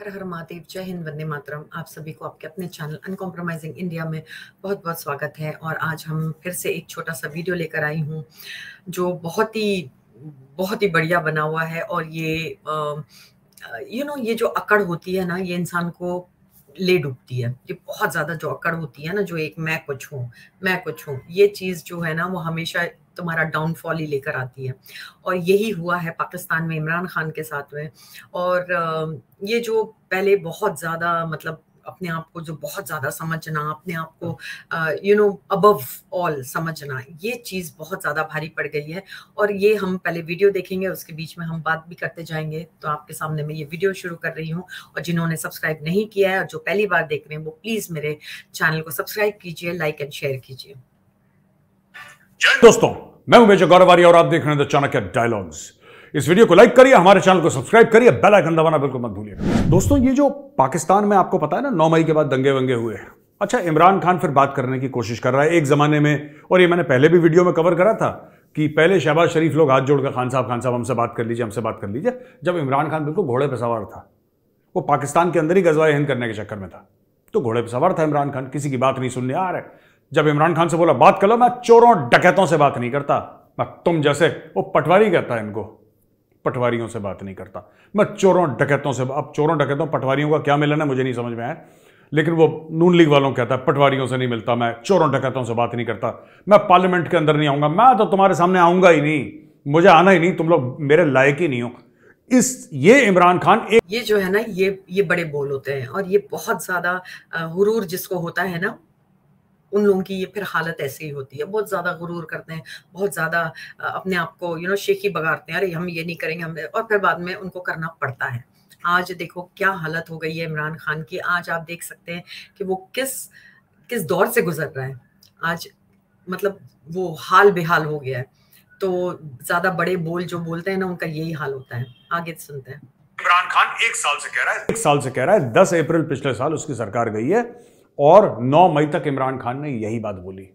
हर हर महादेव जय हिंद वंदे मातरम आप सभी को आपके अपने चैनल अनकॉम्प्रोमाइजिंग इंडिया में बहुत बहुत स्वागत है और आज हम फिर से एक छोटा सा वीडियो लेकर आई हूँ जो बहुत ही बहुत ही बढ़िया बना हुआ है और ये यू नो you know, ये जो अकड़ होती है ना ये इंसान को ले डूबती है ये बहुत ज़्यादा जौकड़ होती है ना जो एक मैं कुछ हूँ मैं कुछ हूँ ये चीज़ जो है ना वो हमेशा तुम्हारा डाउनफॉल ही लेकर आती है और यही हुआ है पाकिस्तान में इमरान खान के साथ में और ये जो पहले बहुत ज़्यादा मतलब अपने आप को जो बहुत ज़्यादा समझना अपने आप को यू नो अबव ऑल समझना ये चीज़ बहुत ज़्यादा भारी पड़ गई है और ये हम पहले वीडियो देखेंगे उसके बीच में हम बात भी करते जाएंगे तो आपके सामने मैं ये वीडियो शुरू कर रही हूँ और जिन्होंने सब्सक्राइब नहीं किया है और जो पहली बार देख रहे हैं वो प्लीज़ मेरे चैनल को सब्सक्राइब कीजिए लाइक एंड शेयर कीजिए दोस्तों मैं हूं मेजर गौरवारी और आप देख रहे हैं चाणक्य डायलॉग्स इस वीडियो को लाइक करिए हमारे चैनल को सब्सक्राइब करिए बेल आइकन दबाना बिल्कुल मत भूलिए दोस्तों ये जो पाकिस्तान में आपको पता है ना नौ मई के बाद दंगे वंगे हुए अच्छा इमरान खान फिर बात करने की कोशिश कर रहा है एक ज़माने में और ये मैंने पहले भी वीडियो में कवर करा था कि पहले शहबाज शरीफ लोग हाथ जोड़कर खान साहब खान साहब हमसे बात कर लीजिए हमसे बात कर लीजिए जब इमरान खान बिल्कुल घोड़े पर सवार था वो पाकिस्तान के अंदर ही गजवाए हिंद करने के चक्कर में था तो घोड़े पर सवार था इमरान खान किसी की बात नहीं सुनने आ रहे जब इमरान खान से बोला बात कर लो मैं चोरों डकैतों से बात नहीं करता मैं तुम जैसे वो पटवारी कहता है इनको पटवारियों से बात नहीं करता मैं चोरों डकैतों से अब चोरों डकैतों पटवारियों का क्या मिलना है मुझे नहीं समझ में आया लेकिन वो नून लीग वालों कहता है पटवारियों से नहीं मिलता मैं चोरों डकैतों से बात नहीं करता मैं पार्लियामेंट के अंदर नहीं आऊंगा मैं तो तुम्हारे सामने आऊंगा ही नहीं मुझे आना ही नहीं तुम लोग मेरे लायक ही नहीं हो इस ये इमरान खान ये जो है ना ये ये बड़े बोल होते हैं और ये बहुत ज्यादा हुरूर जिसको होता है ना उन लोगों की ये फिर हालत ऐसे ही होती है बहुत ज़्यादा गुरूर करते हैं बहुत ज़्यादा अपने आप को यू नो शेखी बगाड़ते हैं अरे हम ये नहीं करेंगे हम और फिर बाद में उनको करना पड़ता है आज देखो क्या हालत हो गई है इमरान खान की आज आप देख सकते हैं कि वो किस किस दौर से गुजर रहा है आज मतलब वो हाल बेहाल हो गया है तो ज्यादा बड़े बोल जो बोलते हैं ना उनका यही हाल होता है आगे सुनते हैं इमरान खान एक साल से कह रहा है एक साल से कह रहा है दस अप्रैल पिछले साल उसकी सरकार गई है और 9 मई तक इमरान खान ने यही बात बोली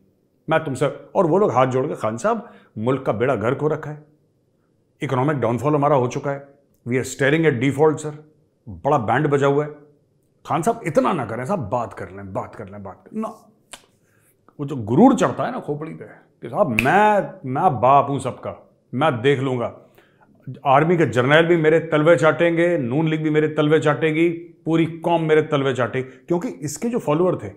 मैं तुमसे और वो लोग हाथ जोड़ के खान साहब मुल्क का बेड़ा घर को रखा है इकोनॉमिक डाउनफॉल हमारा हो चुका है we are staring at default sir बड़ा बैंड बजा हुआ है खान साहब इतना ना करें साहब बात कर लें बात कर लें बात कर ना वो जो गुरूर चढ़ता है ना खोपड़ी पे कि साहब मैं मैं बाप हूँ सबका मैं देख लूँगा आर्मी के जर्नैल भी मेरे तलवे चाटेंगे नून लीग भी मेरे तलवे चाटेगी पूरी कॉम मेरे तलवे चाटेगी क्योंकि इसके जो फॉलोअर थे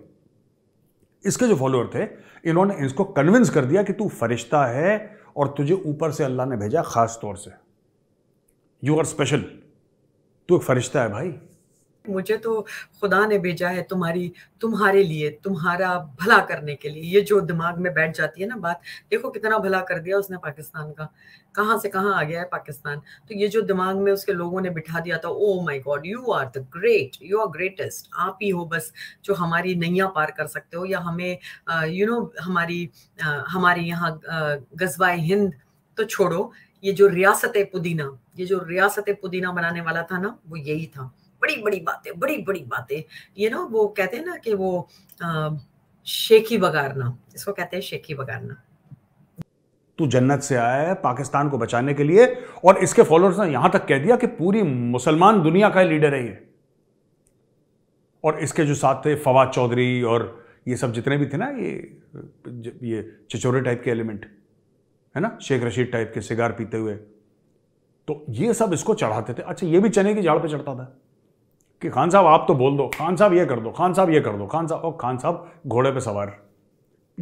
इसके जो फॉलोअर थे इन्होंने इसको कन्विंस कर दिया कि तू फरिश्ता है और तुझे ऊपर से अल्लाह ने भेजा खास तौर से यू आर स्पेशल तू एक फरिश्ता है भाई मुझे तो खुदा ने भेजा है तुम्हारी तुम्हारे लिए तुम्हारा भला करने के लिए ये जो दिमाग में बैठ जाती है ना बात देखो कितना भला कर दिया उसने पाकिस्तान का कहाँ से कहाँ आ गया है पाकिस्तान तो ये जो दिमाग में उसके लोगों ने बिठा दिया था oh my God you are the great you are greatest आप ही हो बस जो हमारी नैया पार कर सकते हो या हमें यू नो हमारी आ, हमारे यहाँ गजबाए हिंद तो छोड़ो ये जो रियासत पुदीना ये जो रियासत पुदीना बनाने वाला था ना वो यही था बड़ी बड़ी बातें बड़ी बड़ी बातें ये ना वो कहते हैं ना कि वो शेखी बगारना इसको कहते हैं शेखी बगारना तू जन्नत से आया है पाकिस्तान को बचाने के लिए और इसके फॉलोअर्स ने यहां तक कह दिया कि पूरी मुसलमान दुनिया का लीडर है ये और इसके जो साथ थे फवाद चौधरी और ये सब जितने भी थे ना ये ये चिचोरे टाइप के एलिमेंट है ना शेख रशीद टाइप के सिगार पीते हुए तो ये सब इसको चढ़ाते थे अच्छा ये भी चने की जाड़ पे चढ़ता था कि खान साहब आप तो बोल दो खान साहब ये कर दो खान साहब ये कर दो खान साहब और खान साहब घोड़े पे सवार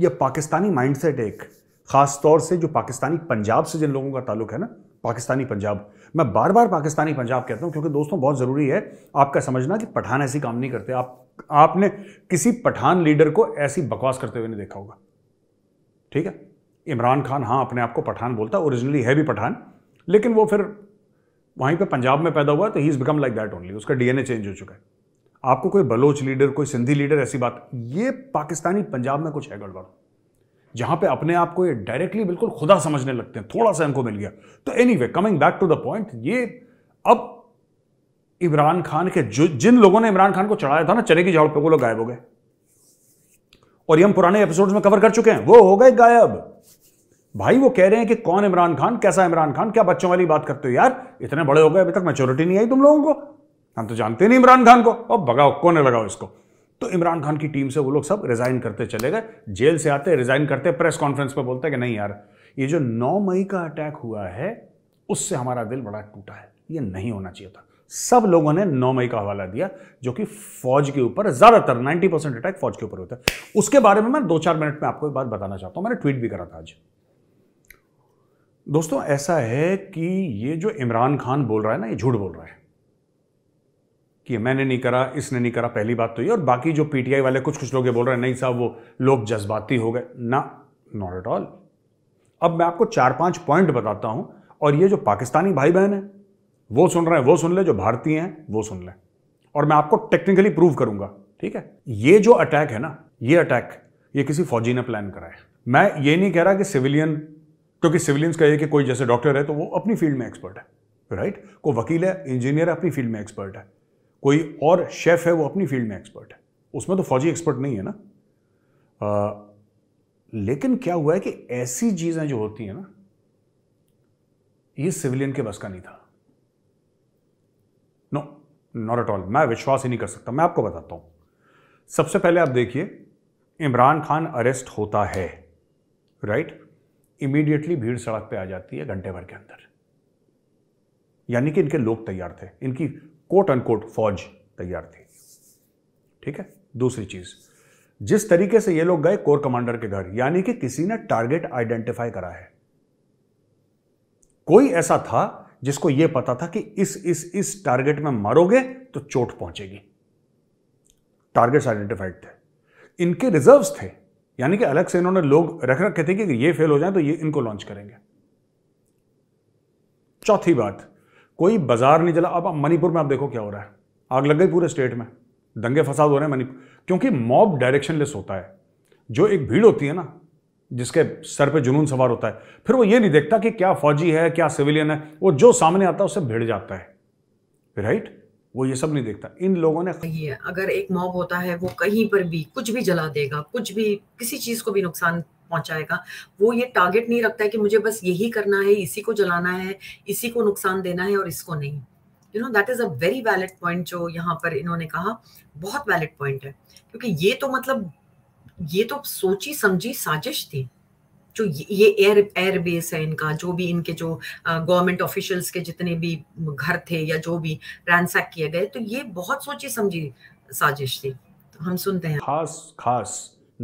ये पाकिस्तानी माइंडसेट एक ख़ास तौर से जो पाकिस्तानी पंजाब से जिन लोगों का ताल्लुक है ना पाकिस्तानी पंजाब मैं बार बार पाकिस्तानी पंजाब कहता हूँ क्योंकि दोस्तों बहुत ज़रूरी है आपका समझना कि पठान ऐसी काम नहीं करते आप आपने किसी पठान लीडर को ऐसी बकवास करते हुए नहीं देखा होगा ठीक है इमरान खान हाँ अपने आप को पठान बोलता ओरिजिनली है भी पठान लेकिन वो फिर वहीं पे पंजाब में पैदा हुआ तो he is become like that only उसका डीएनए चेंज हो चुका है आपको कोई बलोच लीडर कोई सिंधी लीडर ऐसी बात ये पाकिस्तानी पंजाब में कुछ है गड़बड़ जहां पे अपने आप को ये डायरेक्टली बिल्कुल खुदा समझने लगते हैं थोड़ा सा इनको मिल गया तो any coming back to the point ये अब इमरान खान के जो जिन लोगों ने इमरान खान को चढ़ाया था ना चने की झाड़ पे वो लोग गायब हो गए और ये हम पुराने एपिसोड्स में कवर कर चुके हैं वो हो गए गायब भाई वो कह रहे हैं कि कौन इमरान खान कैसा इमरान खान क्या बच्चों वाली बात करते हो यार इतने बड़े हो गए अभी तक मेच्योरिटी नहीं आई तुम लोगों को हम तो जानते नहीं इमरान खान को अब भगाओ कोने लगाओ इसको तो इमरान खान की टीम से वो लोग सब रिजाइन करते चले गए जेल से आते रिजाइन करते प्रेस कॉन्फ्रेंस पर बोलते कि नहीं यार ये जो नौ मई का अटैक हुआ है उससे हमारा दिल बड़ा टूटा है ये नहीं होना चाहिए था सब लोगों ने नौ मई का हवाला दिया जो कि फौज के ऊपर ज़्यादातर 90 परसेंट अटैक फौज के ऊपर होता है उसके बारे में मैं दो चार मिनट में आपको एक बात बताना चाहता हूं मैंने ट्वीट भी करा था आज दोस्तों ऐसा है कि ये जो इमरान खान बोल रहा है ना ये झूठ बोल रहा है कि मैंने नहीं करा इसने नहीं करा पहली बात तो ये और बाकी जो पीटीआई वाले कुछ कुछ लोग ये बोल रहे हैं नहीं साहब वो लोग जज्बाती हो गए ना नॉट एट ऑल अब मैं आपको चार पांच पॉइंट बताता हूं और ये जो पाकिस्तानी भाई बहन है वो सुन रहे हैं वो सुन ले जो भारतीय हैं वो सुन लें और मैं आपको टेक्निकली प्रूव करूंगा ठीक है ये जो अटैक है ना ये अटैक ये किसी फौजी ने प्लान करा है मैं ये नहीं कह रहा कि सिविलियन क्योंकि सिविलियंस का ये कि कोई जैसे डॉक्टर है तो वो अपनी फील्ड में एक्सपर्ट है राइट कोई वकील है इंजीनियर अपनी फील्ड में एक्सपर्ट है कोई और शेफ है वो अपनी फील्ड में एक्सपर्ट है उसमें तो फौजी एक्सपर्ट नहीं है ना आ, लेकिन क्या हुआ है कि ऐसी चीज़ें जो होती हैं ना ये सिविलियन के बस का नहीं था नो नॉट एट ऑल मैं विश्वास ही नहीं कर सकता मैं आपको बताता हूं सबसे पहले आप देखिए इमरान खान अरेस्ट होता है राइट right? इमीडिएटली भीड़ सड़क पे आ जाती है घंटे भर के अंदर यानी कि इनके लोग तैयार थे इनकी कोट अनकोट फौज तैयार थी ठीक है दूसरी चीज जिस तरीके से ये लोग गए कोर कमांडर के घर यानी कि किसी ने टारगेट आइडेंटिफाई करा है कोई ऐसा था जिसको यह पता था कि इस इस इस टारगेट में मारोगे तो चोट पहुंचेगी टारगेट्स आइडेंटिफाइड थे इनके रिजर्व्स थे यानी कि अलग से इन्होंने लोग रख रख कहते कि ये फेल हो जाए तो ये इनको लॉन्च करेंगे चौथी बात कोई बाजार नहीं चला अब मणिपुर में आप देखो क्या हो रहा है आग लग गई पूरे स्टेट में दंगे फसाद हो रहे हैं मणिपुर क्योंकि मॉब लेस होता है जो एक भीड़ होती है ना जिसके सर पे जुनून सवार होता है फिर वो ये नहीं देखता कि क्या फौजी है क्या सिविलियन है वो जो सामने आता है उससे भिड़ जाता है राइट वो ये सब नहीं देखता इन लोगों ने है, अगर एक मॉब होता है वो कहीं पर भी कुछ भी जला देगा कुछ भी किसी चीज को भी नुकसान पहुंचाएगा वो ये टारगेट नहीं रखता है कि मुझे बस यही करना है इसी को जलाना है इसी को नुकसान देना है और इसको नहीं you know that is a very valid point जो यहाँ पर इन्होंने कहा बहुत वैलिड पॉइंट है क्योंकि ये तो मतलब ये तो सोची समझी साजिश थी जो ये एयर एयर बेस है इनका जो भी इनके जो गवर्नमेंट ऑफिशियल्स के जितने भी घर थे या जो भी रैनसैक किए गए तो ये बहुत सोची समझी साजिश थी तो हम सुनते हैं खास खास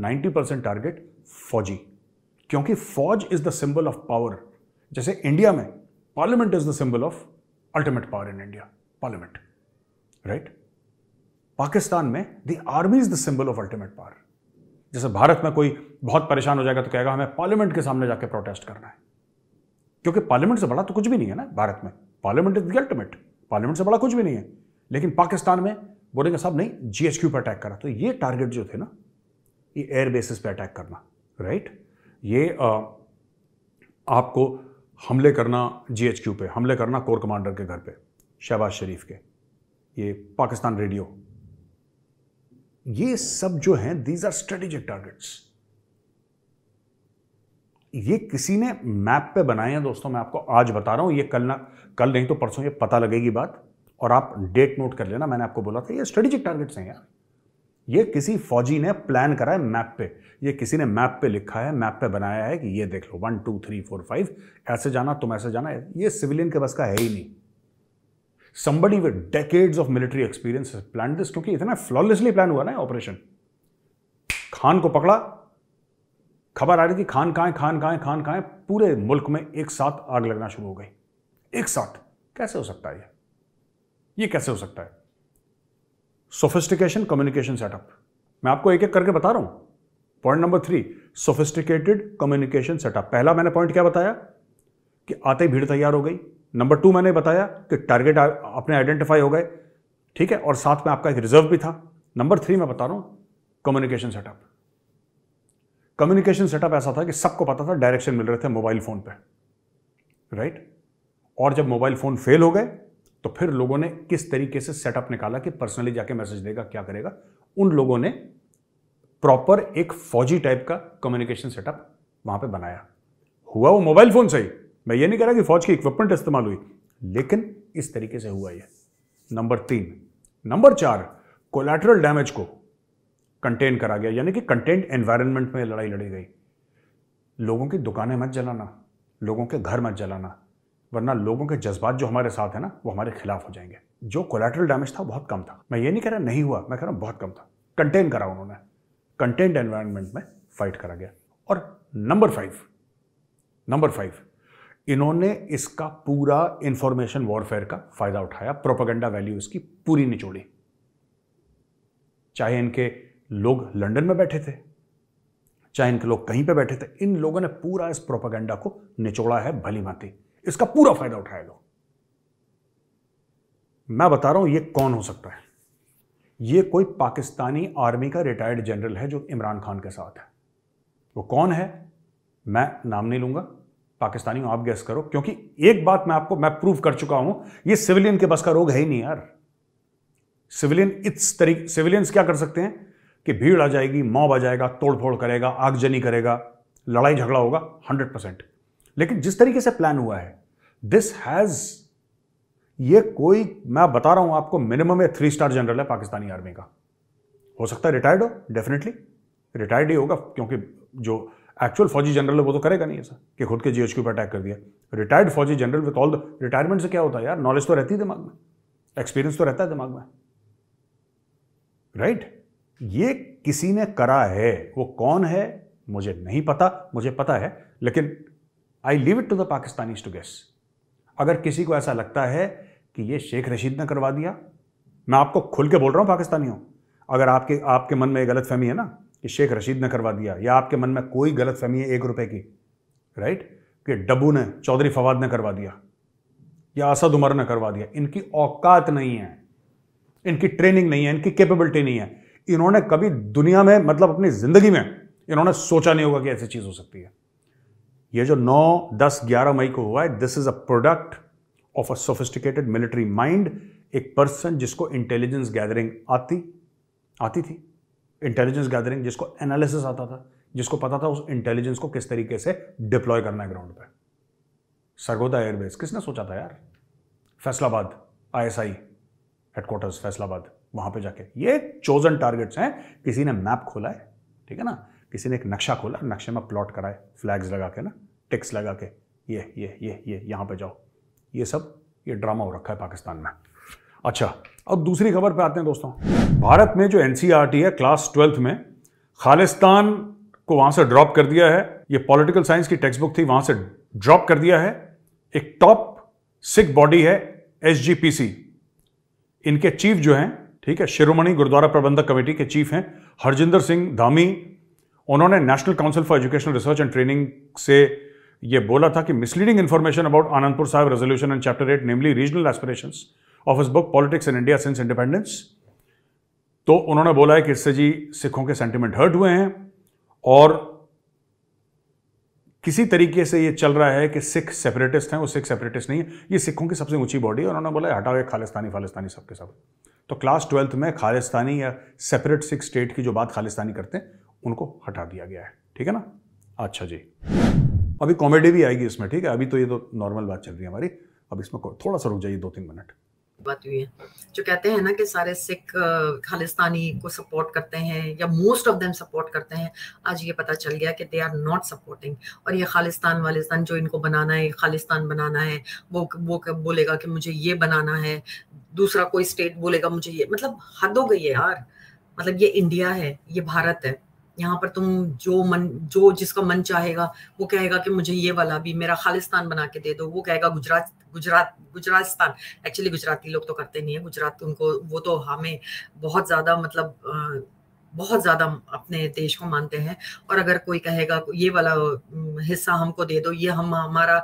90 परसेंट टारगेट फौजी क्योंकि फौज is the symbol of power जैसे इंडिया में parliament is the symbol of ultimate power in India parliament right Pakistan में the army is the symbol of ultimate power जैसे भारत में कोई बहुत परेशान हो जाएगा तो कहेगा हमें पार्लियामेंट के सामने जाकर प्रोटेस्ट करना है क्योंकि पार्लियामेंट से बड़ा तो कुछ भी नहीं है ना भारत में पार्लियामेंट इज अल्टीमेट पार्लियामेंट से बड़ा कुछ भी नहीं है लेकिन पाकिस्तान में बोलेंगे साहब नहीं जीएचक्यू पर अटैक करा तो ये टारगेट जो थे ना ये एयर बेसिस पे अटैक करना राइट ये आ, आपको हमले करना जीएचक्यू पे हमले करना कोर कमांडर के घर पे शहबाज शरीफ के ये पाकिस्तान रेडियो ये सब जो हैं दीज आर स्ट्रेटेजिक टारगेट्स ये किसी ने मैप पे बनाए हैं दोस्तों मैं आपको आज बता रहा हूं ये कल ना कल नहीं तो परसों ये पता लगेगी बात और आप डेट नोट कर लेना मैंने आपको बोला था ये स्ट्रेटेजिक टारगेट्स हैं यार ये किसी फौजी ने प्लान करा है मैप पे ये किसी ने मैप पे लिखा है मैप पे बनाया है कि ये देख लो one two three four five ऐसे जाना तुम ऐसे जाना ये सिविलियन के बस का है ही नहीं somebody with decades of military experience has planned this क्योंकि इतना फ्लॉलेसली प्लान हुआ ना ऑपरेशन खान को पकड़ा खबर आ रही थी खान कहाँ खान कहाँ खान कहाँ पूरे मुल्क में एक साथ आग लगना शुरू हो गई एक साथ कैसे हो सकता है ये ये कैसे हो सकता है सोफिस्टिकेशन कम्युनिकेशन सेटअप मैं आपको एक एक करके बता रहा हूं point number three sophisticated communication setup पहला मैंने पॉइंट क्या बताया कि आते भीड़ तैयार हो गई नंबर टू मैंने बताया कि टारगेट अपने आइडेंटिफाई हो गए ठीक है और साथ में आपका एक रिजर्व भी था नंबर थ्री मैं बता रहा हूं कम्युनिकेशन सेटअप कम्युनिकेशन सेटअप ऐसा था कि सबको पता था डायरेक्शन मिल रहे थे मोबाइल फ़ोन पे राइट right? और जब मोबाइल फ़ोन फेल हो गए तो फिर लोगों ने किस तरीके से सेटअप निकाला कि पर्सनली जाके मैसेज देगा क्या करेगा उन लोगों ने प्रॉपर एक फौजी टाइप का कम्युनिकेशन सेटअप वहां पे बनाया हुआ वो मोबाइल फ़ोन से ही मैं ये नहीं कह रहा कि फौज की इक्विपमेंट इस्तेमाल हुई लेकिन इस तरीके से हुआ यह नंबर तीन नंबर चार कोलेट्रल डैमेज को कंटेन करा गया यानी कि कंटेंट एनवायरनमेंट में लड़ाई लड़ी गई लोगों की दुकानें मत जलाना लोगों के घर मत जलाना वरना लोगों के जज्बात जो हमारे साथ है ना वो हमारे खिलाफ हो जाएंगे जो कोलेटरल डैमेज था बहुत कम था मैं ये नहीं कह रहा नहीं हुआ मैं कह रहा हूँ बहुत कम था कंटेन करा उन्होंने कंटेंट एनवायरमेंट में फाइट करा गया और नंबर फाइव नंबर फाइव इन्होंने इसका पूरा इंफॉर्मेशन वॉरफेयर का फायदा उठाया प्रोपागेंडा वैल्यू इसकी पूरी निचोड़ी चाहे इनके लोग लंदन में बैठे थे चाहे इनके लोग कहीं पे बैठे थे इन लोगों ने पूरा इस प्रोपागेंडा को निचोड़ा है भली भांति इसका पूरा फायदा उठाया लोग मैं बता रहा हूं ये कौन हो सकता है ये कोई पाकिस्तानी आर्मी का रिटायर्ड जनरल है जो इमरान खान के साथ है वो कौन है मैं नाम नहीं लूंगा पाकिस्तानी आप गैस करो क्योंकि एक बात मैं आपको मैं प्रूव कर चुका हूं ये सिविलियन के बस का रोग है ही नहीं यार सिविलियन इस तरीके सिविलियंस क्या कर सकते हैं कि भीड़ आ जाएगी मॉब आ जाएगा तोड़फोड़ करेगा आगजनी करेगा लड़ाई झगड़ा होगा हंड्रेड परसेंट लेकिन जिस तरीके से प्लान हुआ है दिस हैज ये कोई मैं बता रहा हूं आपको मिनिमम ये थ्री स्टार जनरल है पाकिस्तानी आर्मी का हो सकता है रिटायर्ड हो डेफिनेटली रिटायर्ड ही होगा क्योंकि जो एक्चुअल फौजी जनरल है वो तो करेगा नहीं ऐसा कि खुद के जी क्यू पर अटैक कर दिया रिटायर्ड फौजी general with all the retirement से क्या होता है यार नॉलेज तो रहती है दिमाग में एक्सपीरियंस तो रहता है दिमाग में राइट ये किसी ने करा है वो कौन है मुझे नहीं पता मुझे पता है लेकिन I leave it to the Pakistani to guess अगर किसी को ऐसा लगता है कि ये शेख रशीद ने करवा दिया मैं आपको खुल के बोल रहा हूं पाकिस्तानियों अगर आपके आपके मन में गलत फहमी है ना कि शेख रशीद ने करवा दिया या आपके मन में कोई गलत फहमी है एक रुपए की राइट कि डब्बू ने चौधरी फवाद ने करवा दिया या असद उमर ने करवा दिया इनकी औकात नहीं है इनकी ट्रेनिंग नहीं है इनकी कैपेबिलिटी नहीं है इन्होंने कभी दुनिया में मतलब अपनी ज़िंदगी में इन्होंने सोचा नहीं होगा कि ऐसी चीज़ हो सकती है ये जो 9, 10, 11 मई को हुआ है this is a product of a sophisticated military mind एक पर्सन जिसको इंटेलिजेंस गैदरिंग आती आती थी इंटेलिजेंस गैदरिंग जिसको एनालिसिस आता था जिसको पता था उस इंटेलिजेंस को किस तरीके से डिप्लॉय करना है ग्राउंड पे सरगोदा एयरबेस किसने सोचा था यार फैसलाबाद आईएसआई हेडक्वार्टर्स फैसलाबाद वहां पे जाके ये चोजन टारगेट्स हैं किसी ने मैप खोला है ठीक है ना किसी ने एक नक्शा खोला नक्शे में प्लॉट कराए फ्लैग्स लगा के ना टिक्स लगा के ये ये ये ये यहाँ पे जाओ ये सब ये ड्रामा हो रखा है पाकिस्तान में अच्छा अब दूसरी खबर पे आते हैं दोस्तों भारत में जो एन e है क्लास ट्वेल्थ में खालिस्तान को वहां से ड्रॉप कर दिया है ये पॉलिटिकल साइंस की टेक्स्ट बुक थी वहां से ड्रॉप कर दिया है एक टॉप सिख बॉडी है एस इनके चीफ जो हैं ठीक है शिरोमणि गुरुद्वारा प्रबंधक कमेटी के चीफ हैं हरजिंदर सिंह धामी उन्होंने national council for educational research and training से यह बोला था कि misleading information about Anandpur Sahib resolution and chapter eight namely regional aspirations of his book politics in India since independence तो उन्होंने बोला है कि इससे जी सिखों के सेंटिमेंट हर्ट हुए हैं और किसी तरीके से ये चल रहा है कि सिख सेपरेटिस्ट हैं वो सिख सेपरेटिस्ट नहीं है ये सिखों की सबसे ऊंची बॉडी है उन्होंने बोला हटाओ ये खालिस्तानी फालिस्तानी सबके सब तो क्लास ट्वेल्थ में खालिस्तानी या सेपरेट सिख स्टेट की जो बात खालिस्तानी करते हैं उनको हटा दिया गया है ठीक है ना अच्छा जी अभी कॉमेडी भी आएगी इसमें ठीक है अभी तो ये तो नॉर्मल बात चल रही है हमारी अब इसमें थोड़ा सा रुक जाइए दो तीन मिनट बात हुई है जो कहते हैं ना कि सारे सिख खालिस्तानी को सपोर्ट करते हैं या मोस्ट ऑफ देम सपोर्ट करते हैं आज ये पता चल गया कि दे आर नॉट सपोर्टिंग और ये खालिस्तान वालिस्तान जो इनको बनाना है खालिस्तान बनाना है वो वो बोलेगा कि मुझे ये बनाना है दूसरा कोई स्टेट बोलेगा मुझे ये मतलब हद हो गई है यार मतलब ये इंडिया है ये भारत है यहाँ पर तुम जो मन जो जिसका मन चाहेगा वो कहेगा कि मुझे ये वाला भी मेरा खालिस्तान बना के दे दो वो कहेगा गुजरात गुजरात गुजरातस्तान एक्चुअली गुजराती लोग तो करते नहीं है गुजरात उनको वो तो हमें बहुत ज़्यादा मतलब बहुत ज़्यादा अपने देश को मानते हैं और अगर कोई कहेगा ये वाला हिस्सा हमको दे दो ये हम हमारा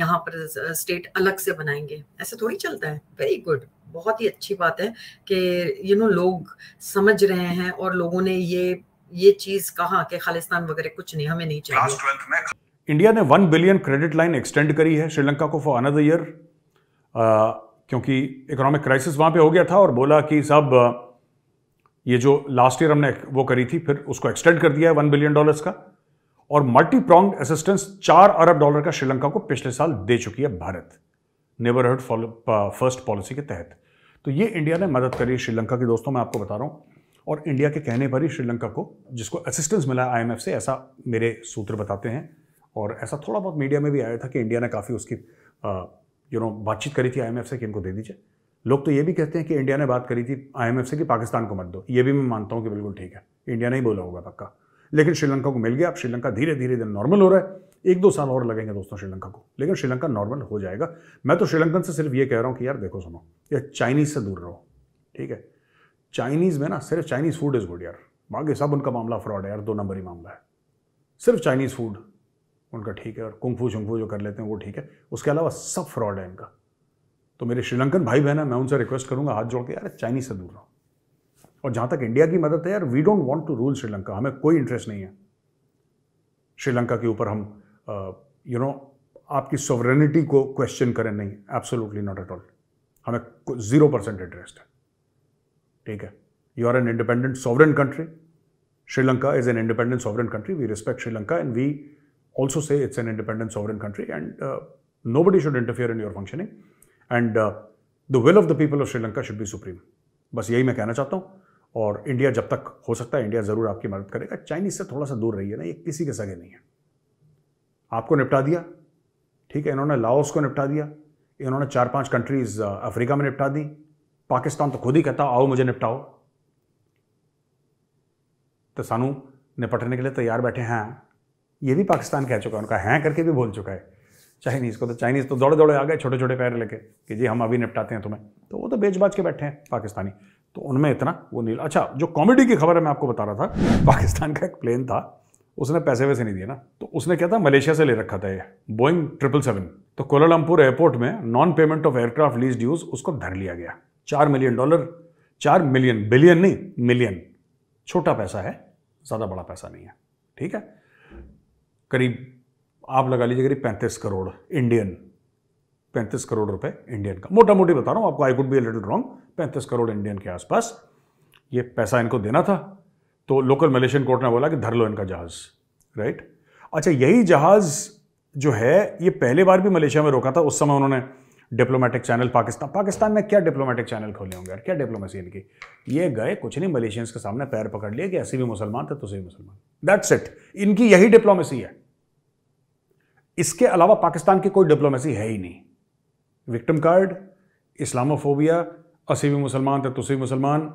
यहाँ पर स्टेट अलग से बनाएंगे ऐसे थोड़ी चलता है वेरी गुड बहुत ही अच्छी बात है कि यू नो लोग समझ रहे हैं और लोगों ने ये ये चीज़ कहा कि खालिस्तान वगैरह कुछ नहीं हमें नहीं चाहिए इंडिया ने one billion credit line extend करी है श्रीलंका को फॉर अनदर ईयर क्योंकि इकोनॉमिक क्राइसिस वहां पे हो गया था और बोला कि सब ये जो लास्ट ईयर हमने वो करी थी फिर उसको एक्सटेंड कर दिया है वन बिलियन डॉलर्स का और मल्टी प्रॉन्ग असिस्टेंस चार अरब डॉलर का श्रीलंका को पिछले साल दे चुकी है भारत नेबरहुड फर्स्ट पॉलिसी के तहत तो ये इंडिया ने मदद करी श्रीलंका की दोस्तों मैं आपको बता रहा हूँ और इंडिया के कहने पर ही श्रीलंका को जिसको असिस्टेंस मिला आई से ऐसा मेरे सूत्र बताते हैं और ऐसा थोड़ा बहुत मीडिया में भी आया था कि इंडिया ने काफ़ी उसकी यू नो बातचीत करी थी आई से कि इनको दे दीजिए लोग तो ये भी कहते हैं कि इंडिया ने बात करी थी आई से कि पाकिस्तान को मत दो ये भी मैं मानता हूँ कि बिल्कुल ठीक है इंडिया ने ही बोला होगा पक्का लेकिन श्रीलंका को मिल गया अब श्रीलंका धीरे धीरे दिन नॉर्मल हो रहा है एक दो साल और लगेंगे दोस्तों श्रीलंका को लेकिन श्रीलंका नॉर्मल हो जाएगा मैं तो श्रीलंकन से सिर्फ ये कह रहा हूँ कि यार देखो सुनो यार चाइनीज़ से दूर रहो ठीक है चाइनीज़ में ना सिर्फ चाइनीज़ फूड इज़ गुड यार बाकी सब उनका मामला फ्रॉड है यार दो नंबर ही मामला है सिर्फ चाइनीज़ फूड उनका ठीक है और कुंफू शुंफू जो कर लेते हैं वो ठीक है उसके अलावा सब फ्रॉड है इनका तो मेरे श्रीलंकन भाई बहन है मैं उनसे रिक्वेस्ट करूंगा हाथ जोड़ के यार चाइनीज से दूर रहो और जहां तक इंडिया की मदद है यार we don't want to rule Sri Lanka हमें कोई इंटरेस्ट नहीं है श्रीलंका के ऊपर हम you uh, know you know, आपकी सोवरेनिटी को क्वेश्चन करें नहीं एब्सोल्युटली नॉट एट ऑल हमें जीरो परसेंट इंटरेस्ट है ठीक है you are an independent sovereign country Sri Lanka is an independent sovereign country we respect Sri Lanka and we also say it's an independent sovereign country and uh, nobody should interfere in your functioning and uh, the will of the people of Sri Lanka should be supreme. बस यही मैं कहना चाहता हूँ और India जब तक हो सकता है इंडिया ज़रूर आपकी मदद करेगा चाइनीज़ से थोड़ा सा दूर रहिए ना ये किसी के सगे नहीं है आपको निपटा दिया ठीक है इन्होंने लाओस को निपटा दिया इन्होंने चार पांच कंट्रीज़ अफ्रीका में निपटा दी पाकिस्तान तो खुद ही कहता आओ मुझे निपटाओ तो सानू निपटने के लिए तैयार बैठे हैं ये भी पाकिस्तान कह चुका है उनका हैं करके भी बोल चुका है चाइनीज़ को तो चाइनीज़ तो दौड़े दौड़े आ गए छोटे छोटे पैर लेके कि जी हम अभी निपटाते हैं तुम्हें तो वो तो बेच बाज के बैठे हैं पाकिस्तानी तो उनमें इतना वो नील अच्छा जो कॉमेडी की खबर है मैं आपको बता रहा था पाकिस्तान का एक प्लेन था उसने पैसे वैसे नहीं दिए ना तो उसने क्या था मलेशिया से ले रखा था ये बोइंग ट्रिपल सेवन तो कोलालमपुर एयरपोर्ट में non payment of aircraft lease dues उसको धर लिया गया चार मिलियन डॉलर चार मिलियन बिलियन नहीं मिलियन छोटा पैसा है ज़्यादा बड़ा पैसा नहीं है ठीक है करीब आप लगा लीजिए करीब पैंतीस करोड़ इंडियन पैंतीस करोड़ रुपए इंडियन का मोटा मोटी बता रहा हूँ आपको I could be little wrong पैंतीस करोड़ इंडियन के आसपास ये पैसा इनको देना था तो लोकल मलेशियन कोर्ट ने बोला कि धर लो इनका जहाज़ राइट अच्छा यही जहाज़ जो है ये पहले बार भी मलेशिया में रोका था उस समय उन्होंने डिप्लोमेटिक चैनल पाकिस्तान पाकिस्तान में क्या डिप्लोमेटिक चैनल खोले होंगे यार क्या डिप्लोमेसी इनकी ये गए कुछ नहीं मलेशियंस के सामने पैर पकड़ लिए कि ऐसे भी मुसलमान थे तो सही मुसलमान दैट्स इट इनकी यही डिप्लोमेसी है इसके अलावा पाकिस्तान की कोई डिप्लोमेसी है ही नहीं विक्टम कार्ड इस्लामोफोबिया असी भी मुसलमान थे तुसी तो मुसलमान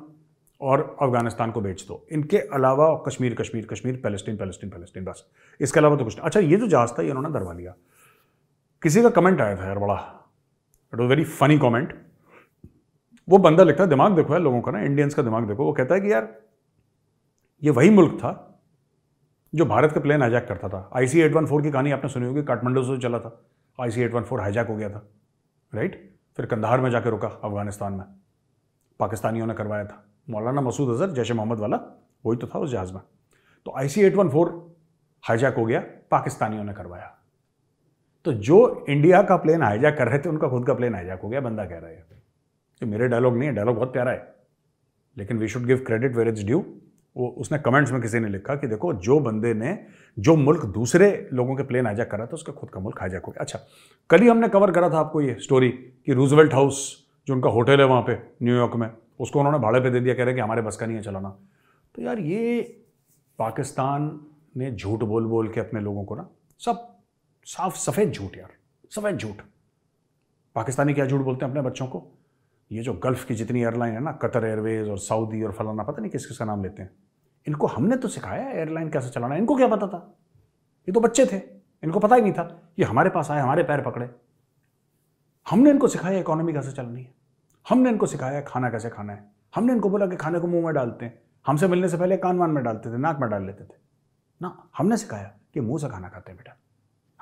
और अफगानिस्तान को बेच दो इनके अलावा Kashmir Kashmir Kashmir Palestine Palestine Palestine बस इसके अलावा तो कुछ नहीं अच्छा ये जो जहाज़ था ये उन्होंने दरवा लिया किसी का कमेंट आया था यार बड़ा it was very funny comment वो बंदा लिखता है दिमाग देखो है लोगों का ना इंडियंस का दिमाग देखो वो कहता है कि यार ये वही मुल्क था जो भारत का प्लेन हाईजैक करता था I C eight one four की कहानी आपने सुनी होगी काठमांडू से चला था I C eight one four hijack हो गया था राइट फिर कंधार में जाकर रुका अफगानिस्तान में पाकिस्तानियों ने करवाया था मौलाना मसूद अजहर जैश मोहम्मद वाला वही तो था उस जहाज़ में तो I C eight one four hijack हो गया पाकिस्तानियों ने करवाया तो जो इंडिया का प्लेन हाईजैक कर रहे थे उनका खुद का प्लेन हाईजैक हो गया बंदा कह रहा है तो मेरे डायलॉग नहीं है डायलॉग बहुत प्यारा है लेकिन we should give credit where is due वो उसने कमेंट्स में किसी ने लिखा कि देखो जो बंदे ने जो मुल्क दूसरे लोगों के प्लेन हाईजैक करा था उसका खुद का मुल्क हाईजैक हो गया अच्छा कल ही हमने कवर करा था आपको ये स्टोरी कि रूजवेल्ट हाउस जो उनका होटल है वहाँ पे न्यूयॉर्क में उसको उन्होंने भाड़े पे दे दिया कह रहे कि हमारे बस का नहीं है चलाना तो यार ये पाकिस्तान ने झूठ बोल बोल के अपने लोगों को ना सब साफ सफ़ेद झूठ यार सफ़ेद झूठ पाकिस्तानी क्या झूठ बोलते हैं अपने बच्चों को ये जो गल्फ़ की जितनी एयरलाइन है ना कतर एयरवेज़ और सऊदी और फलाना पता नहीं किस किसका नाम लेते हैं इनको हमने तो सिखाया एयरलाइन कैसे चलाना है इनको क्या पता था ये तो बच्चे थे इनको पता ही नहीं था ये हमारे पास आए हमारे पैर पकड़े हमने इनको सिखाया इकोनॉमी कैसे चलनी है हमने इनको सिखाया खाना कैसे खाना है हमने इनको बोला कि खाने को मुंह में डालते हैं हमसे मिलने से पहले कान वान में डालते थे नाक में डाल लेते थे ना हमने सिखाया कि मुंह से खाना खाते हैं बेटा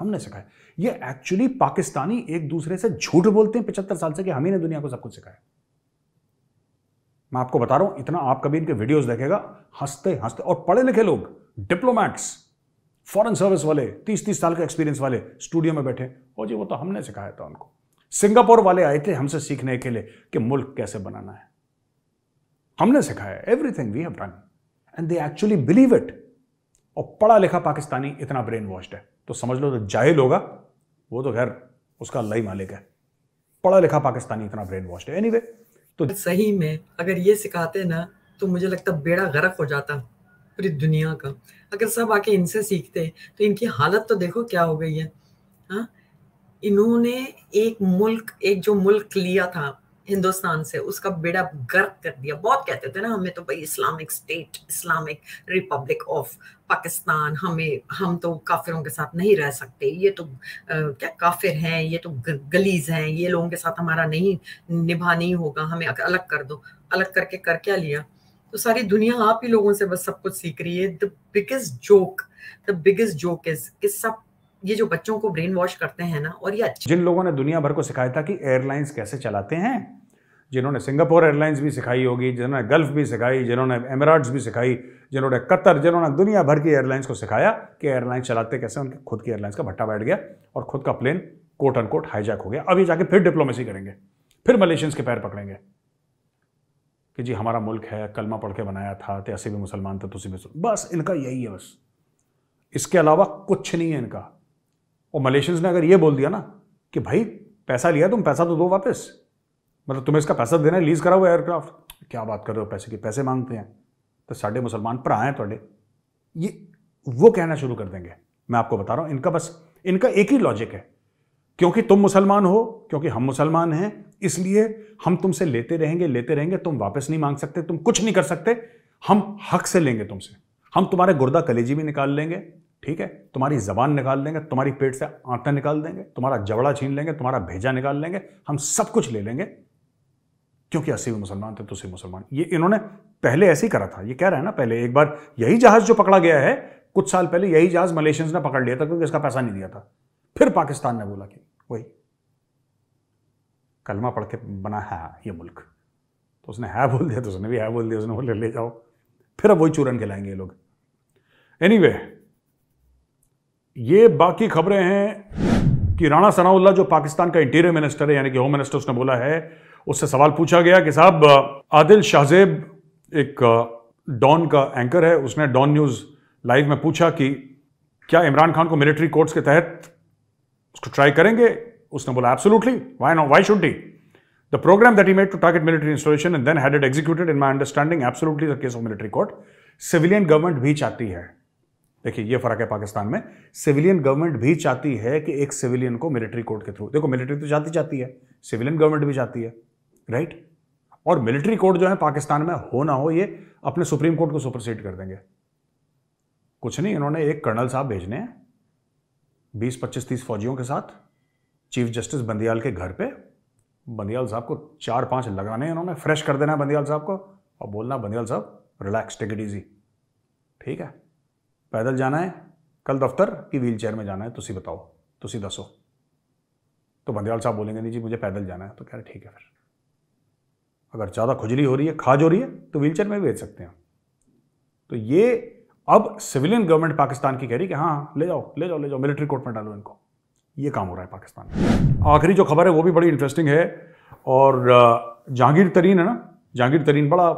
हमने सिखाया ये एक्चुअली पाकिस्तानी एक दूसरे से झूठ बोलते हैं पिछहत्तर साल से कि हम ही ने दुनिया को सब कुछ सिखाया मैं आपको बता रहा हूं इतना आप कभी इनके वीडियोस देखेगा हंसते हंसते और पढ़े लिखे लोग डिप्लोमैट्स फॉरेन सर्विस वाले तीस तीस साल का एक्सपीरियंस वाले स्टूडियो में बैठे और जी वो तो हमने सिखाया था उनको सिंगापुर वाले आए थे हमसे सीखने के लिए कि मुल्क कैसे बनाना है हमने सिखाया everything we have done and they actually believe it और पढ़ा लिखा पाकिस्तानी इतना ब्रेन वॉश्ड है तो समझ लो तो जाहिल होगा वो तो खैर उसका अल्लाह ही मालिक है पढ़ा लिखा पाकिस्तानी इतना ब्रेन वॉश्ड है एनी anyway, तो सही में अगर ये सिखाते ना तो मुझे लगता बेड़ा गर्क हो जाता पूरी दुनिया का अगर सब आके इनसे सीखते तो इनकी हालत तो देखो क्या हो गई है हा? इन्होंने एक मुल्क एक जो मुल्क लिया था हिंदुस्तान से उसका बेड़ा गर्क कर दिया बहुत कहते थे ना हमें तो भाई Islamic state Islamic republic of Pakistan हमें हम तो काफिरों के साथ नहीं रह सकते ये तो आ, क्या काफिर हैं ये तो गलीज हैं ये लोगों के साथ हमारा नहीं निभा नहीं होगा हमें अलग कर दो अलग करके कर क्या लिया तो सारी दुनिया आप ही लोगों से बस सब कुछ सीख रही है the biggest joke the biggest joke is कि सब ये जो बच्चों को ब्रेन वॉश करते हैं ना और ये अच्छा जिन लोगों ने दुनिया भर को सिखाया था कि एयरलाइंस कैसे चलाते हैं जिन्होंने सिंगापुर एयरलाइंस भी सिखाई होगी जिन्होंने गल्फ भी सिखाई जिन्होंने एमराट्स भी सिखाई जिन्होंने कतर जिन्होंने दुनिया भर की एयरलाइंस को सिखाया कि एयरलाइंस चलाते कैसे उनके खुद की एयरलाइंस का भट्टा बैठ गया और खुद का plane quote unquote hijack हो गया अभी जाके फिर डिप्लोमेसी करेंगे फिर मलेशियंस के पैर पकड़ेंगे कि जी हमारा मुल्क है कलमा पढ़ के बनाया था तो ऐसे भी मुसलमान थे तो उसी में बस इनका यही है बस इसके अलावा कुछ नहीं है इनका और मलेशियंस ने अगर ये बोल दिया ना कि भाई पैसा लिया तुम पैसा तो दो वापस मतलब तुम्हें इसका पैसा देना है लीज करा हुआ एयरक्राफ्ट क्या बात कर रहे हो पैसे की पैसे मांगते हैं तो साढ़े मुसलमान पर आए थोड़े ये वो कहना शुरू कर देंगे मैं आपको बता रहा हूँ इनका बस इनका एक ही लॉजिक है क्योंकि तुम मुसलमान हो क्योंकि हम मुसलमान हैं इसलिए हम तुमसे लेते रहेंगे लेते रहेंगे तुम वापस नहीं मांग सकते तुम कुछ नहीं कर सकते हम हक से लेंगे तुमसे हम तुम्हारे गुर्दा कलेजी भी निकाल लेंगे ठीक है तुम्हारी जबान निकाल देंगे तुम्हारी पेट से आंता निकाल देंगे तुम्हारा जबड़ा छीन लेंगे तुम्हारा भेजा निकाल लेंगे हम सब कुछ ले लेंगे क्योंकि भी मुसलमान थे तो सिर्फ मुसलमान ये इन्होंने पहले ऐसे ही करा था ये कह रहा है ना पहले एक बार यही जहाज जो पकड़ा गया है कुछ साल पहले यही जहाज मलेशियंस ने पकड़ लिया था क्योंकि इसका पैसा नहीं दिया था फिर पाकिस्तान ने बोला कि वही कलमा पढ़ के बना है हाँ, ये मुल्क तो उसने है बोल दिया तो उसने भी है बोल दिया उसने बोले ले जाओ फिर अब वही चूरन खिलाएंगे ये लोग एनी anyway, ये बाकी खबरें हैं कि राणा सनाउल्ला जो पाकिस्तान का इंटीरियर मिनिस्टर है यानी कि होम मिनिस्टर उसने बोला है उससे सवाल पूछा गया कि साहब आदिल शाहजेब एक डॉन का एंकर है उसने डॉन न्यूज़ लाइव में पूछा कि क्या इमरान खान को मिलिट्री कोर्ट्स के तहत उसको ट्राई करेंगे उसने बोला absolutely why no why should the the program that he made to target military installation and then had it executed in my understanding absolutely the case of military court civilian government भी चाहती है देखिए ये फ़र्क है पाकिस्तान में civilian government भी चाहती है कि एक सिविलियन को मिलिट्री कोर्ट के थ्रू देखो मिलिट्री तो जाती जाती है सिविलियन गवर्नमेंट भी जाती है राइट और मिलिट्री कोर्ट जो है पाकिस्तान में हो ना हो ये अपने सुप्रीम कोर्ट को सुपरसीड कर देंगे कुछ नहीं इन्होंने एक कर्नल साहब भेजने हैं बीस पच्चीस तीस फौजियों के साथ चीफ जस्टिस बंदियाल के घर पे बंदियाल साहब को चार पांच लगाने इन्होंने फ्रेश कर देना है बंदियाल साहब को और बोलना बंदियाल साहब रिलैक्स टेक इट इजी ठीक है पैदल जाना है कल दफ्तर कि व्हील चेयर में जाना है तुसी बताओ तुसी दसो तो बंदेवाल साहब बोलेंगे नहीं जी मुझे पैदल जाना है तो कह रहे ठीक है फिर अगर ज़्यादा खुजली हो रही है खाज हो रही है तो व्हील चेयर में भी भेज सकते हैं तो ये अब सिविलियन गवर्नमेंट पाकिस्तान की कह रही कि हाँ, हाँ ले जाओ ले जाओ ले जाओ मिलिट्री कोर्ट में डालो इनको ये काम हो रहा है पाकिस्तान में आखिरी जो खबर है वो भी बड़ी इंटरेस्टिंग है और जहांगीर तरीन है ना जहांगीर तरीन बड़ा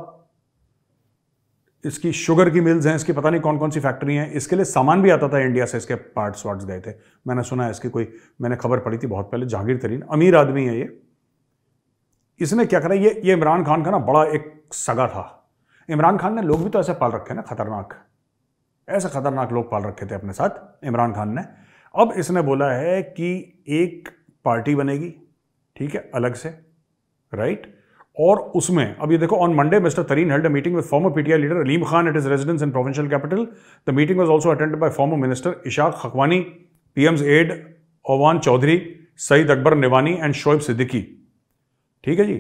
इसकी शुगर की मिल्स हैं इसकी पता नहीं कौन कौन सी फैक्ट्री हैं इसके लिए सामान भी आता था इंडिया से इसके पार्ट्स वार्ट्स गए थे मैंने सुना है इसकी कोई मैंने खबर पड़ी थी बहुत पहले जहांगीर तरीन अमीर आदमी है ये इसने क्या करा ये ये इमरान खान का ना बड़ा एक सगा था इमरान खान ने लोग भी तो ऐसे पाल रखे ना खतरनाक ऐसे खतरनाक लोग पाल रखे थे अपने साथ इमरान खान ने अब इसने बोला है कि एक पार्टी बनेगी ठीक है अलग से राइट और उसमें अब ये देखो on Monday mister Tareen held a meeting with former PTI leader Aleem Khan at his residence in provincial capital the meeting was also attended by former minister Ishaq Khakwani PM's aide Awn Chaudhry Saeed Akbar Niwani and Shoaib Siddiqui ठीक है जी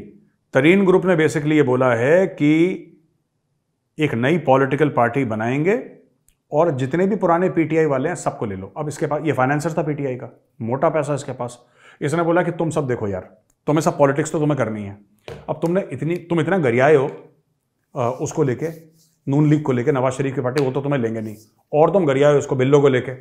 तरीन ग्रुप ने बेसिकली ये बोला है कि एक नई पॉलिटिकल पार्टी बनाएंगे और जितने भी पुराने पीटीआई वाले हैं सबको ले लो अब इसके पास ये फाइनेंसर था पीटीआई का मोटा पैसा इसके पास इसने बोला कि तुम सब देखो यार तुम्हें सब पॉलिटिक्स तो तुम्हें करनी है अब तुमने इतनी तुम इतना गरियाए हो आ, उसको लेके नून लीग को लेके नवाज शरीफ की पार्टी वो तो तुम्हें लेंगे नहीं और तुम गरियाए हो उसको बिल्लों को लेके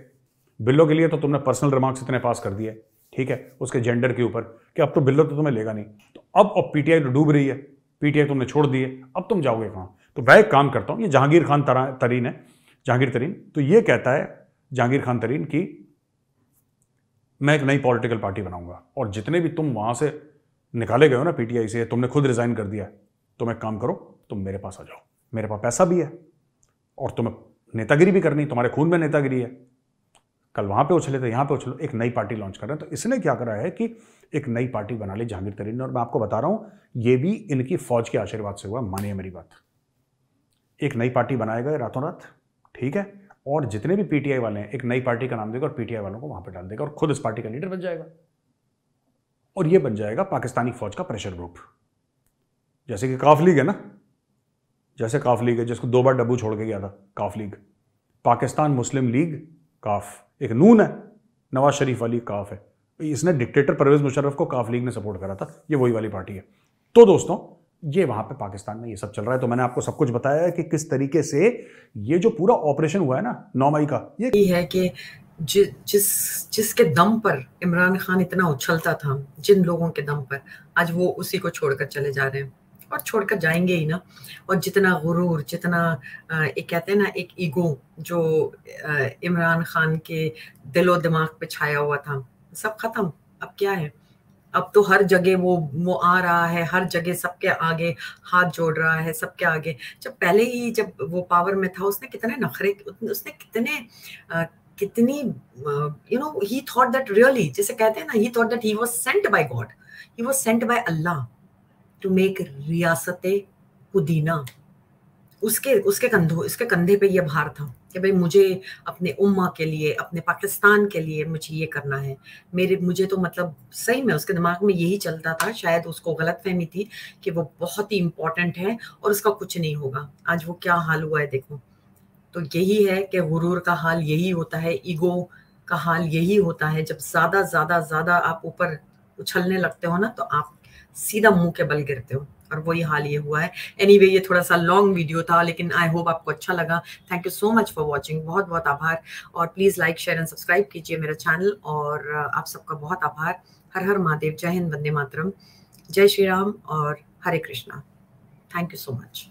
बिल्लो के लिए तो तुमने पर्सनल रिमार्क्स इतने पास कर दिए ठीक है उसके जेंडर के ऊपर कि अब तो बिल्लो तो तुम्हें लेगा नहीं तो अब अब पीटीआई तो डूब रही है पीटीआई तुमने छोड़ दिए अब तुम जाओगे कहाँ तो मैं एक काम करता हूँ ये जहांगीर खान तरीन है जहांगीर तरीन तो ये कहता है जहांगीर खान तरीन की मैं एक नई पॉलिटिकल पार्टी बनाऊंगा और जितने भी तुम वहां से निकाले गए हो ना पीटीआई से तुमने खुद रिज़ाइन कर दिया तो मैं काम करो तुम मेरे पास आ जाओ मेरे पास पैसा भी है और तुम्हें नेतागिरी भी करनी तुम्हारे खून में नेतागिरी है कल वहां पे उछले तो यहां पे उछलो एक नई पार्टी लॉन्च कर रहे हैं तो इसने क्या करा है कि एक नई पार्टी बना ली जहांगीर तरीन ने और मैं आपको बता रहा हूं ये भी इनकी फौज के आशीर्वाद से हुआ मानिए मेरी बात एक नई पार्टी बनाए गए रातों रात ठीक है और जितने भी पीटीआई वाले हैं एक नई पार्टी का नाम देगा और पीटीआई वालों को वहां पर डाल देगा और खुद इस पार्टी का लीडर बन जाएगा और ये बन जाएगा पाकिस्तानी फौज का प्रेशर ग्रुप जैसे कि काफ लीग है ना जैसे काफ लीग है जिसको दो बार डब्बू छोड़ के गया था काफ लीग पाकिस्तान मुस्लिम लीग काफ एक नून है नवाज शरीफ वाली काफ है इसने डिक्टेटर परवेज मुशर्रफ को काफ लीग ने सपोर्ट करा था ये वही वाली पार्टी है तो दोस्तों ये वहां पे पाकिस्तान में ये सब चल रहा है तो मैंने आपको सब कुछ बताया है कि किस तरीके से ये जो पूरा ऑपरेशन हुआ है ना नौ मई का ये है कि जि, जिस जिसके दम पर इमरान खान इतना उछलता था जिन लोगों के दम पर आज वो उसी को छोड़कर चले जा रहे हैं और छोड़कर जाएंगे ही ना और जितना गुरूर जितना एक कहते हैं ना एक ईगो जो इमरान खान के दिलो दिमाग पे छाया हुआ था सब खत्म अब क्या है अब तो हर जगह वो वो आ रहा है हर जगह सबके आगे हाथ जोड़ रहा है सबके आगे जब पहले ही जब वो पावर में था उसने कितने नखरे उसने कितने कितनी you know he thought that really जैसे कहते हैं ना he thought that he was sent by God he was sent by Allah to make रियासत पुदीना उसके उसके कंधों उसके कंधे पे ये भार था कि भाई मुझे अपने उम्मा के लिए अपने पाकिस्तान के लिए मुझे ये करना है मेरे मुझे तो मतलब सही में उसके दिमाग में यही चलता था शायद उसको गलत फहमी थी कि वो बहुत ही इम्पोर्टेंट है और उसका कुछ नहीं होगा आज वो क्या हाल हुआ है देखो तो यही है कि गुरूर का हाल यही होता है ईगो का हाल यही होता है जब ज़्यादा ज़्यादा ज़्यादा आप ऊपर उछलने लगते हो ना तो आप सीधा मुंह के बल गिरते हो और वही हाल ये हुआ है एनी anyway, ये थोड़ा सा लॉन्ग वीडियो था लेकिन आई होप आपको अच्छा लगा thank you so much for watching बहुत बहुत आभार और please like share and subscribe कीजिए मेरा चैनल और आप सबका बहुत आभार हर हर महादेव जय हिंद वंदे मातरम जय श्री राम और हरे Krishna thank you so much